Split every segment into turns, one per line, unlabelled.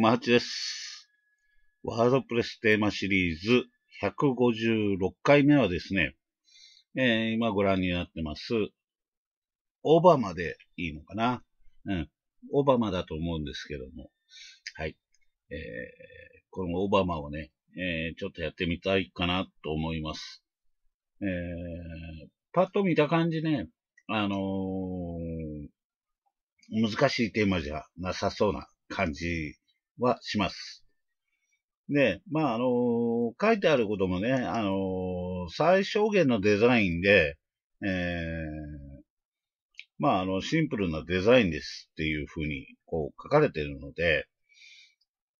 熊八です。ワードプレステーマシリーズ156回目はですね、えー、今ご覧になってます、オバマでいいのかなうん。オバマだと思うんですけども、はい。えー、このオバマをね、えー、ちょっとやってみたいかなと思います。えー、パッと見た感じね、あのー、難しいテーマじゃなさそうな感じはします。で、まあ、あのー、書いてあることもね、あのー、最小限のデザインで、えー、まあ、あの、シンプルなデザインですっていうふうに、こう、書かれているので、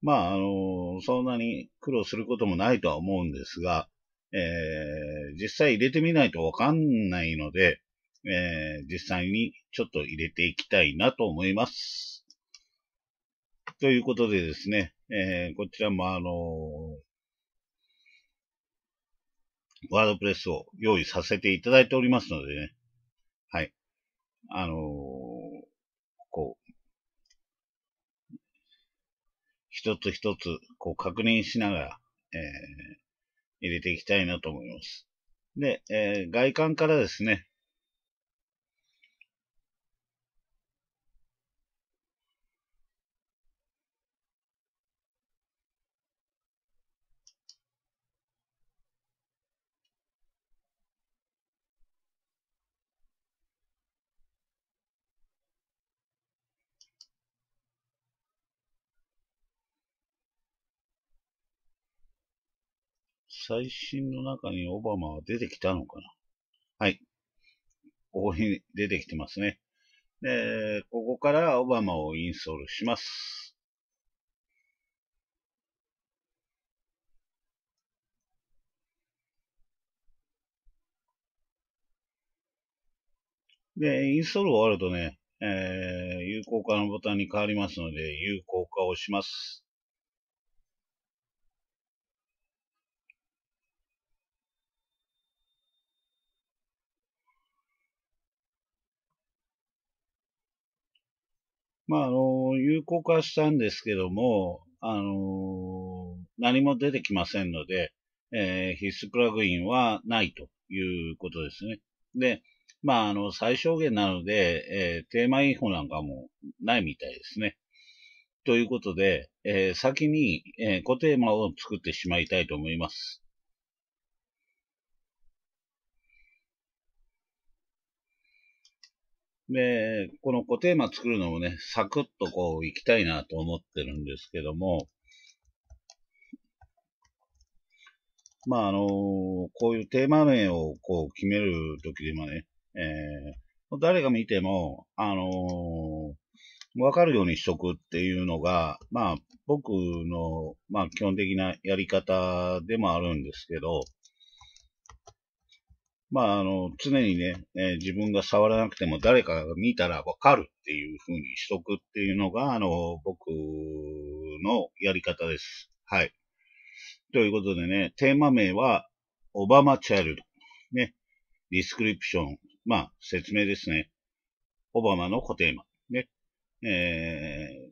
まあ、あのー、そんなに苦労することもないとは思うんですが、えー、実際入れてみないとわかんないので、えー、実際にちょっと入れていきたいなと思います。ということでですね、えー、こちらもあのー、ワードプレスを用意させていただいておりますのでね、はい。あのー、こう、一つ一つ、こう確認しながら、えー、入れていきたいなと思います。で、えー、外観からですね、最新の中にオバマは出てきたのかなはい。ここに出てきてますね。で、ここからオバマをインストールします。で、インストール終わるとね、えー、有効化のボタンに変わりますので、有効化をします。まあ、あの、有効化したんですけども、あの、何も出てきませんので、えー、必須プラグインはないということですね。で、まあ、あの、最小限なので、えー、テーマインフォなんかもないみたいですね。ということで、えー、先に、えー、テーマを作ってしまいたいと思います。で、この固テーマ作るのもね、サクッとこう行きたいなと思ってるんですけども、まああのこういうテーマ名をこう決めるときでもね、えー、誰が見ても、あのわかるようにしとくっていうのが、まあ僕の、まあ基本的なやり方でもあるんですけど、まあ、あの、常にね、えー、自分が触らなくても誰かが見たらわかるっていう風にしとくっていうのが、あの、僕のやり方です。はい。ということでね、テーマ名は、オバマチャイルド。ね。ディスクリプション。まあ、説明ですね。オバマの固テーマ。ね。えー、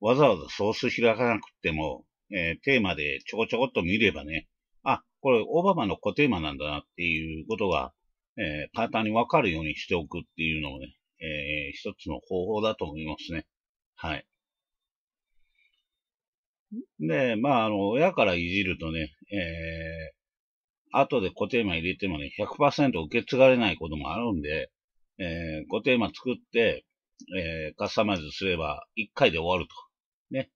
わざわざソース開かなくても、えー、テーマでちょこちょこっと見ればね、あ、これオバマの固定マなんだなっていうことが、えー、簡単にわかるようにしておくっていうのをね、えー、一つの方法だと思いますね。はい。で、まあ、あの、親からいじるとね、えー、後で固定マ入れてもね、100%受け継がれないこともあるんで、えー、固定マ作って、えー、カスタマイズすれば1回で終わると。ね。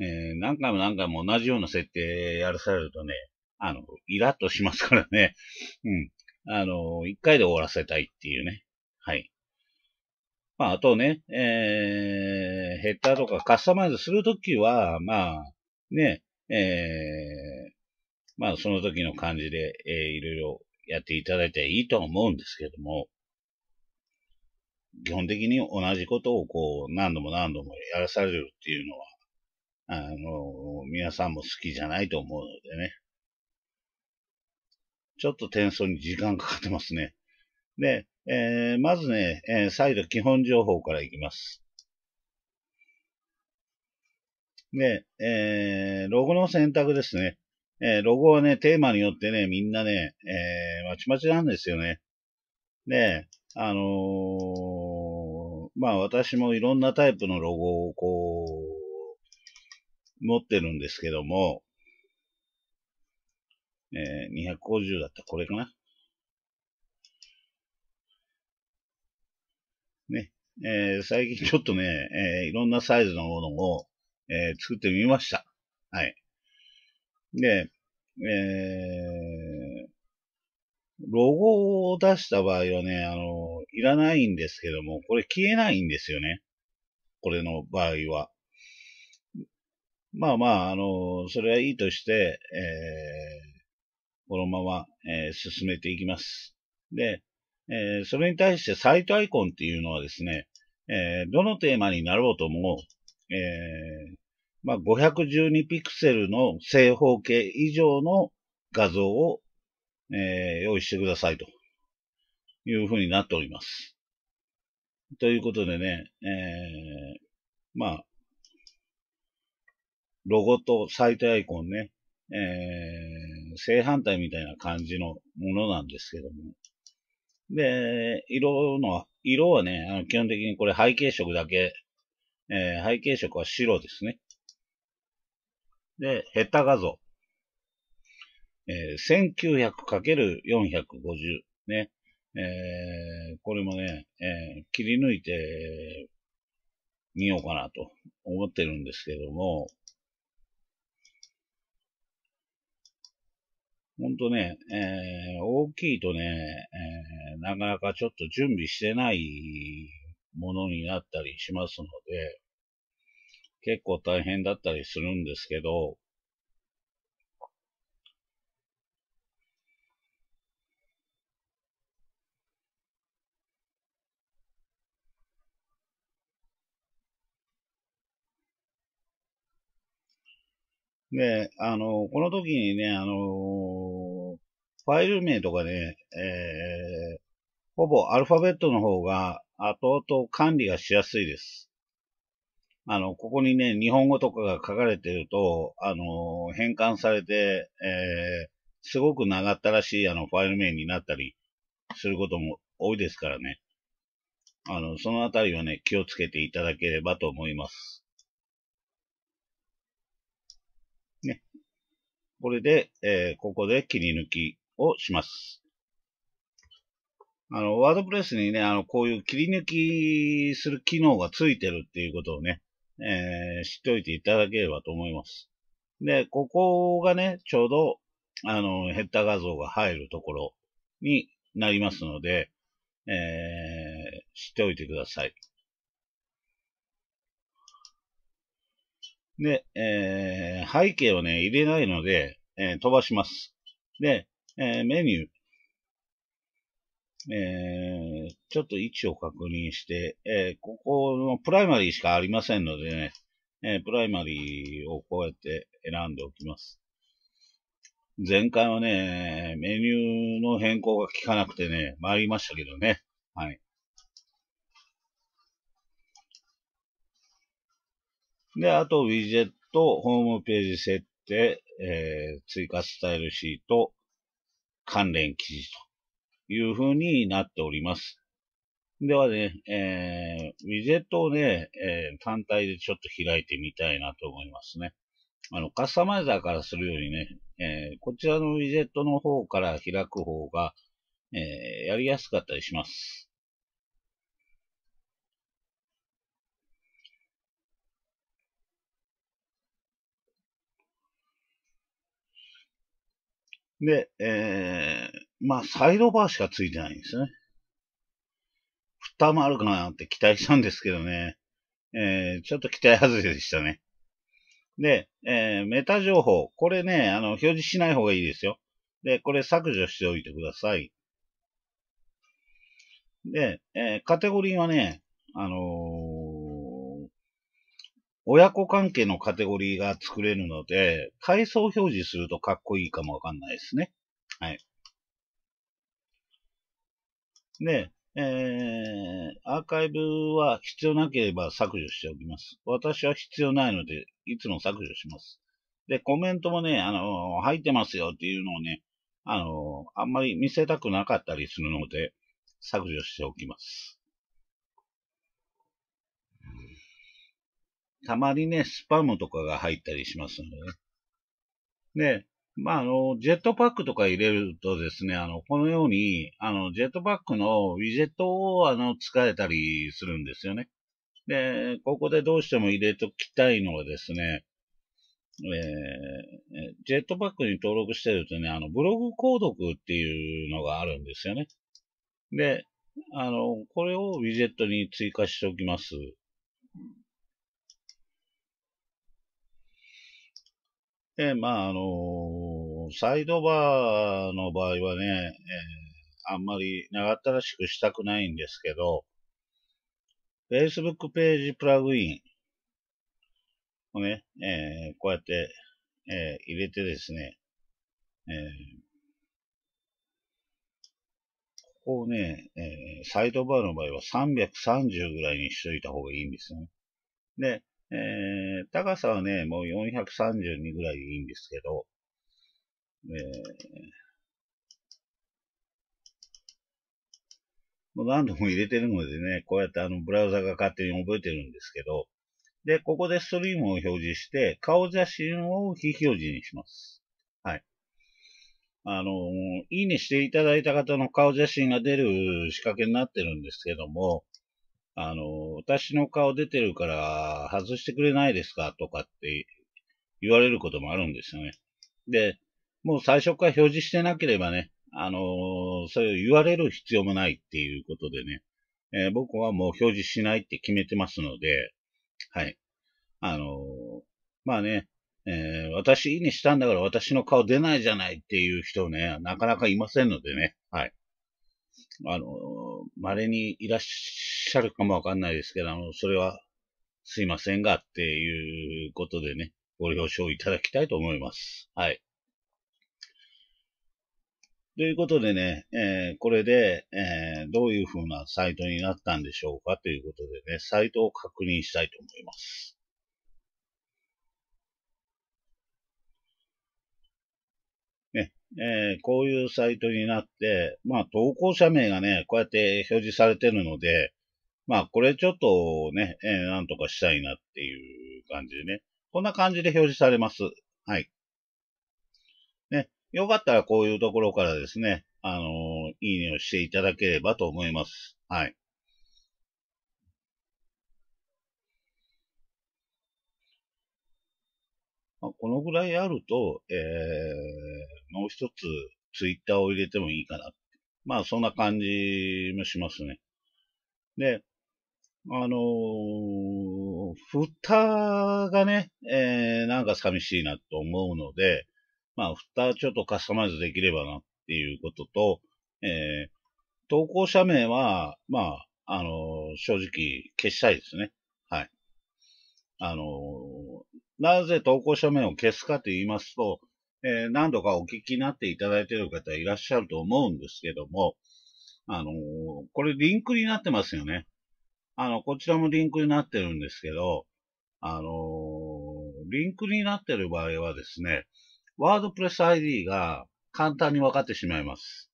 えー、何回も何回も同じような設定やらされるとね、あの、イラッとしますからね。うん。あの、一回で終わらせたいっていうね。はい。まあ、あとね、えー、ヘッダーとかカスタマイズするときは、まあ、ね、えー、まあ、その時の感じで、えー、いろいろやっていただいていいと思うんですけども、基本的に同じことをこう、何度も何度もやらされるっていうのは、あの、皆さんも好きじゃないと思うのでね。ちょっと転送に時間かかってますね。で、えー、まずね、えー、再度基本情報からいきます。で、えー、ロゴの選択ですね。えー、ロゴはね、テーマによってね、みんなね、えー、まちまちなんですよね。で、あのー、まあ私もいろんなタイプのロゴをこう、持ってるんですけども、えー、250だったらこれかな。ね。えー、最近ちょっとね、えー、いろんなサイズのものを、えー、作ってみました。はい。で、えー、ロゴを出した場合はね、あの、いらないんですけども、これ消えないんですよね。これの場合は。まあまあ、あの、それはいいとして、えー、このまま、えー、進めていきます。で、えー、それに対してサイトアイコンっていうのはですね、えー、どのテーマになろうとも、えー、まあ、512ピクセルの正方形以上の画像を、えー、用意してくださいというふうになっております。ということでね、えー、まあ、ロゴとサイトアイコンね、えー、正反対みたいな感じのものなんですけども。で、色の、色はね、あの基本的にこれ背景色だけ、えー、背景色は白ですね。で、ヘッダ画像。えー、1900×450 ね。えー、これもね、えー、切り抜いてみようかなと思ってるんですけども、ほんとね、えー、大きいとね、えー、なかなかちょっと準備してないものになったりしますので、結構大変だったりするんですけど、で、あの、この時にね、あの、ファイル名とかね、えー、ほぼアルファベットの方が後々管理がしやすいです。あの、ここにね、日本語とかが書かれてると、あの、変換されて、えー、すごく長ったらしいあのファイル名になったりすることも多いですからね。あの、そのあたりはね、気をつけていただければと思います。これで、えー、ここで切り抜きをします。あの、ワードプレスにね、あの、こういう切り抜きする機能がついてるっていうことをね、えー、知っておいていただければと思います。で、ここがね、ちょうど、あの、ヘッダ画像が入るところになりますので、えー、知っておいてください。で、えー、背景をね、入れないので、えー、飛ばします。で、えー、メニュー。えー、ちょっと位置を確認して、えー、ここのプライマリーしかありませんのでね、えー、プライマリーをこうやって選んでおきます。前回はね、メニューの変更が効かなくてね、参りましたけどね。はい。で、あと、ウィジェット、ホームページ設定、えー、追加スタイルシート、関連記事という風になっております。ではね、えー、ウィジェットをね、えー、単体でちょっと開いてみたいなと思いますね。あの、カスタマイザーからするよりね、えー、こちらのウィジェットの方から開く方が、えー、やりやすかったりします。で、えー、まあ、サイドバーしかついてないんですね。蓋もあるかなって期待したんですけどね。えー、ちょっと期待外れでしたね。で、えー、メタ情報。これね、あの、表示しない方がいいですよ。で、これ削除しておいてください。で、えー、カテゴリーはね、あのー親子関係のカテゴリーが作れるので、階層表示するとかっこいいかもわかんないですね。はい。で、えー、アーカイブは必要なければ削除しておきます。私は必要ないので、いつも削除します。で、コメントもね、あの入ってますよっていうのをね、あのあんまり見せたくなかったりするので、削除しておきます。たまにね、スパムとかが入ったりしますのでね。で、まあ、あの、ジェットパックとか入れるとですね、あの、このように、あの、ジェットパックのウィジェットを、あの、使えたりするんですよね。で、ここでどうしても入れときたいのはですね、えー、ジェットパックに登録してるとね、あの、ブログ購読っていうのがあるんですよね。で、あの、これをウィジェットに追加しておきます。で、まあ、あのー、サイドバーの場合はね、えー、あんまり長ったらしくしたくないんですけど、Facebook ページプラグインをね、えー、こうやって、え入れてですね、えここをね、えサイドバーの場合は330ぐらいにしといた方がいいんですよね。で、えー、高さはね、もう432ぐらいでいいんですけど、えー、もう何度も入れてるのでね、こうやってあのブラウザが勝手に覚えてるんですけど、で、ここでストリームを表示して、顔写真を非表示にします。はい。あの、いいねしていただいた方の顔写真が出る仕掛けになってるんですけども、あの、私の顔出てるから外してくれないですかとかって言われることもあるんですよね。で、もう最初から表示してなければね、あのそれを言われる必要もないっていうことでね、えー、僕はもう表示しないって決めてますので、はい。あのまあね、え私にしたんだから私の顔出ないじゃないっていう人ね、なかなかいませんのでね、はい。あの稀にいらっしゃるかもわかんないですけど、あの、それはすいませんがっていうことでね、ご了承いただきたいと思います。はい。ということでね、えー、これで、えー、どういう風なサイトになったんでしょうかということでね、サイトを確認したいと思います。えー、こういうサイトになって、まあ、投稿者名がね、こうやって表示されてるので、まあ、これちょっとね、えー、なんとかしたいなっていう感じでね。こんな感じで表示されます。はい。ね、よかったらこういうところからですね、あのー、いいねをしていただければと思います。はい。まあ、このぐらいあると、えー、もう一つツイッターを入れてもいいかな。まあそんな感じもしますね。で、あのー、蓋がね、えー、なんか寂しいなと思うので、まあ蓋ちょっとカスタマイズできればなっていうことと、えー、投稿者名は、まあ、あのー、正直消したいですね。はい。あのー、なぜ投稿者名を消すかと言いますと、えー、何度かお聞きになっていただいている方いらっしゃると思うんですけども、あのー、これリンクになってますよね。あの、こちらもリンクになってるんですけど、あのー、リンクになってる場合はですね、ワードプレス ID が簡単に分かってしまいます。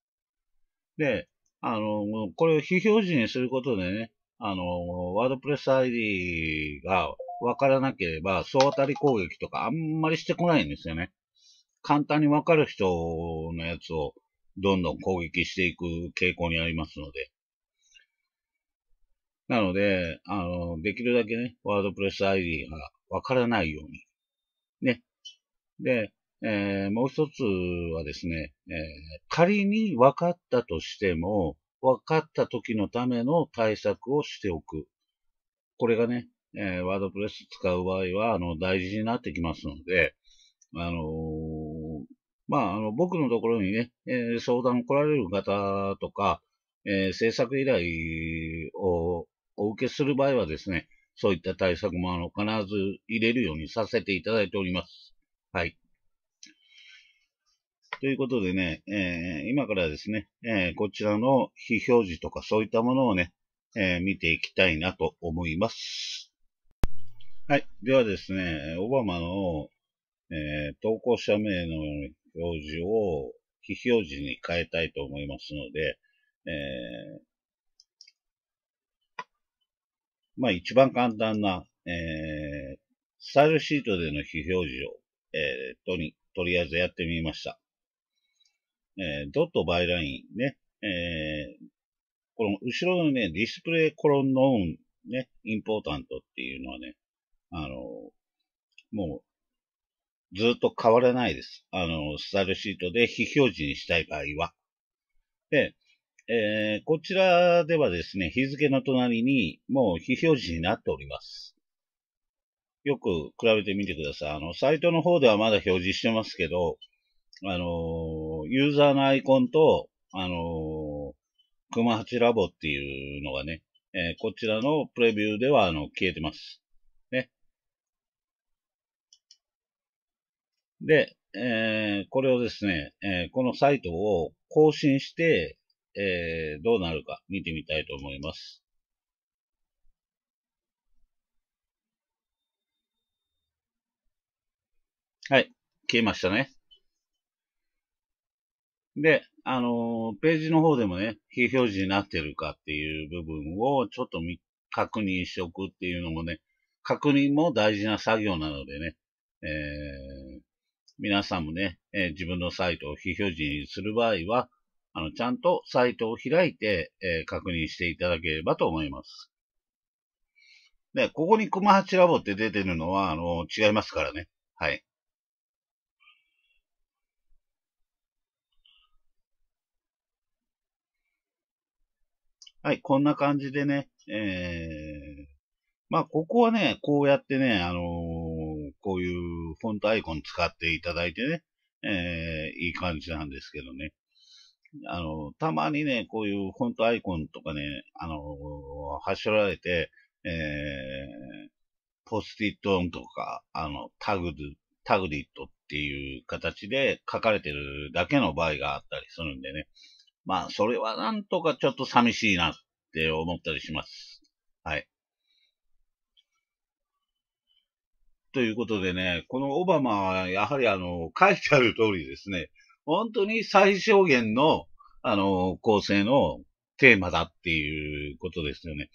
で、あの、これを非表示にすることでね、あの、ワードプレス ID が分からなければ、総当たり攻撃とかあんまりしてこないんですよね。簡単にわかる人のやつをどんどん攻撃していく傾向にありますので。なので、あの、できるだけね、ワードプレス ID がわからないように。ね。で、えー、もう一つはですね、えー、仮に分かったとしても、分かった時のための対策をしておく。これがね、えー、ワードプレス使う場合は、あの、大事になってきますので、あのーまあ、あの、僕のところにね、えー、相談来られる方とか、えー、制作依頼をお受けする場合はですね、そういった対策もあの、必ず入れるようにさせていただいております。はい。ということでね、えー、今からですね、えー、こちらの非表示とかそういったものをね、えー、見ていきたいなと思います。はい。ではですね、オバマのえー、投稿者名の表示を非表示に変えたいと思いますので、えー、まあ一番簡単な、えー、スタイルシートでの非表示を、えー、とに、とりあえずやってみました。えー、ドットバイラインね、えー、この後ろのね、ディスプレイコロンノーンね、インポータントっていうのはね、あの、もうずっと変わらないです。あの、スタイルシートで非表示にしたい場合は。で、えー、こちらではですね、日付の隣にもう非表示になっております。よく比べてみてください。あの、サイトの方ではまだ表示してますけど、あのユーザーのアイコンと、あの熊八ラボっていうのがね、えー、こちらのプレビューではあの消えてます。で、えー、これをですね、えー、このサイトを更新して、えー、どうなるか見てみたいと思います。はい、消えましたね。で、あのページの方でもね、非表示になってるかっていう部分をちょっと確認しておくっていうのもね、確認も大事な作業なのでね、えー、皆さんもね、えー、自分のサイトを非表示にする場合は、あの、ちゃんとサイトを開いて、えー、確認していただければと思います。で、ここに熊マハチラボって出てるのは、あの、違いますからね。はい。はい、こんな感じでね、えー、まあ、ここはね、こうやってね、あのー、こういうフォントアイコン使っていただいてね、えー、いい感じなんですけどね。あの、たまにね、こういうフォントアイコンとかね、あの走はしょられて、えー、ポスティットンとか、あの、タグ、タグリットっていう形で書かれてるだけの場合があったりするんでね。まあ、それはなんとかちょっと寂しいなって思ったりします。はい。ということでね、このオバマはやはりあの、書いてある通りですね、本当に最小限の、あの、構成のテーマだっていうことですよね。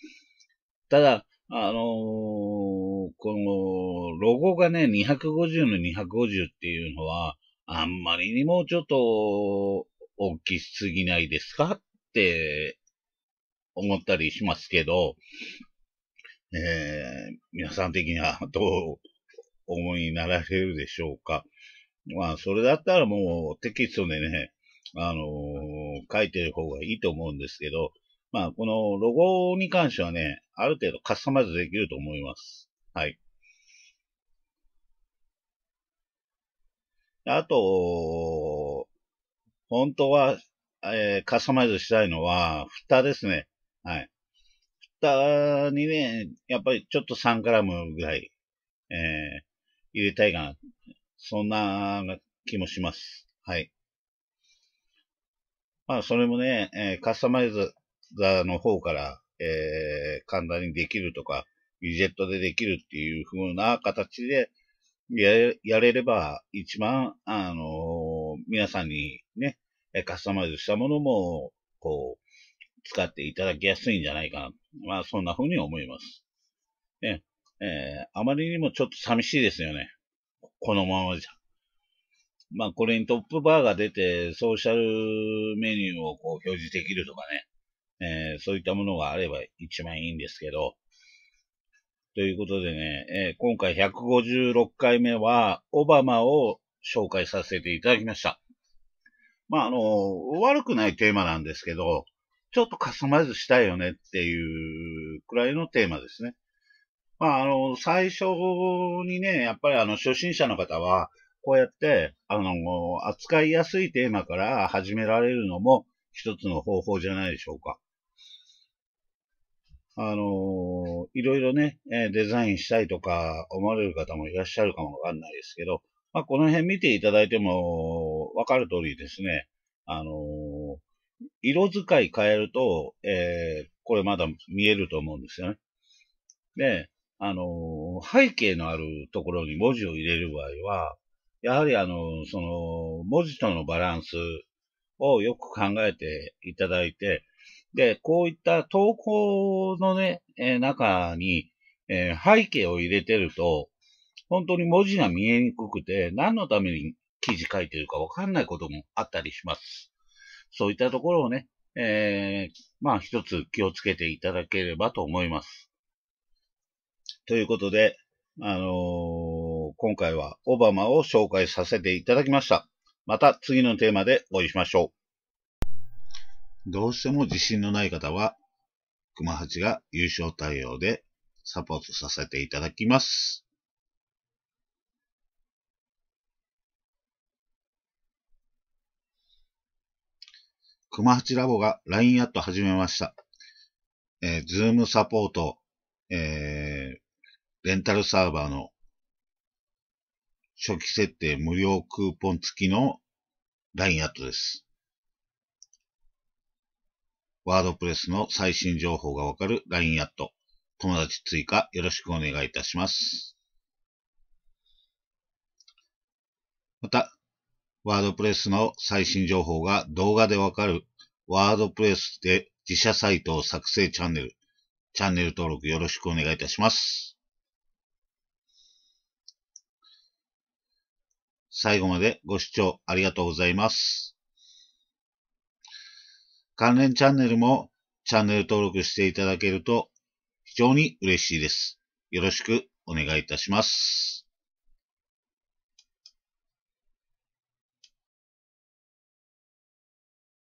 ただ、あのー、この、ロゴがね、250の250っていうのは、あんまりにもちょっと、大きすぎないですかって思ったりしますけど、えー、皆さん的にはどう思いになられるでしょうか。まあ、それだったらもうテキストでね、あのー、書いてる方がいいと思うんですけど、まあ、このロゴに関してはね、ある程度カスタマイズできると思います。はい。あと、本当は、えー、カスタマイズしたいのは、蓋ですね。はい。蓋にね、やっぱりちょっと3グラムぐらい、えー、入れたいかな。そんな気もします。はい。まあ、それもね、えー、カスタマイザーの方から、えー、簡単にできるとか、ウィジェットでできるっていう風な形でややれれば、一番、あのー、皆さんにね、カスタマイズしたものも、こう、使っていただきやすいんじゃないかな。まあ、そんな風に思います。ね。えー、あまりにもちょっと寂しいですよね。このままじゃ。まあ、これにトップバーが出て、ソーシャルメニューをこう表示できるとかね、えー、そういったものがあれば一番いいんですけど、ということでね、えー、今回156回目は、オバマを紹介させていただきました。まあ、あの、悪くないテーマなんですけど、ちょっとカスタマイズしたいよねっていうくらいのテーマですね。まあ、あの、最初にね、やっぱりあの、初心者の方は、こうやって、あの、扱いやすいテーマから始められるのも一つの方法じゃないでしょうか。あの、いろいろね、デザインしたいとか思われる方もいらっしゃるかもわかんないですけど、まあ、この辺見ていただいてもわかる通りですね、あの、色使い変えると、えー、これまだ見えると思うんですよね。で、あの、背景のあるところに文字を入れる場合は、やはりあの、その、文字とのバランスをよく考えていただいて、で、こういった投稿のね、え中に、えー、背景を入れてると、本当に文字が見えにくくて、何のために記事書いてるかわかんないこともあったりします。そういったところをね、えー、まあ一つ気をつけていただければと思います。ということで、あのー、今回はオバマを紹介させていただきました。また次のテーマでお会いしましょう。どうしても自信のない方は、熊八が優勝対応でサポートさせていただきます。熊八ラボが LINE アット始めました。えー、ズームサポート、えー、レンタルサーバーの初期設定無料クーポン付きの LINE アットです。ワードプレスの最新情報がわかる LINE アット。友達追加よろしくお願いいたします。また、ワードプレスの最新情報が動画でわかるワードプレスで自社サイトを作成チャンネル、チャンネル登録よろしくお願いいたします。最後までご視聴ありがとうございます。関連チャンネルもチャンネル登録していただけると非常に嬉しいです。よろしくお願いいたします。